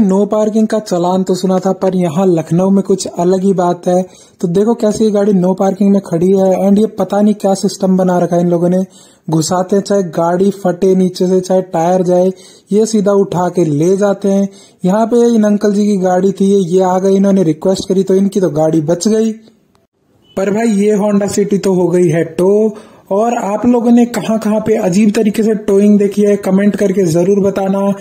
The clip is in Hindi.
पे नो पार्किंग का चलान तो सुना था पर यहाँ लखनऊ में कुछ अलग ही बात है तो देखो कैसे ये गाड़ी नो पार्किंग में खड़ी है एंड ये पता नहीं क्या सिस्टम बना रखा है इन लोगों ने घुसाते चाहे गाड़ी फटे नीचे से चाहे टायर जाए ये सीधा उठा के ले जाते हैं यहाँ पे इन अंकल जी की गाड़ी थी ये आ गई इन्होंने रिक्वेस्ट करी तो इनकी तो गाड़ी बच गई पर भाई ये होंडा सिटी तो हो गई है टो और आप लोगों ने कहाँ कहाँ पे अजीब तरीके से टोइंग देखी है कमेंट करके जरूर बताना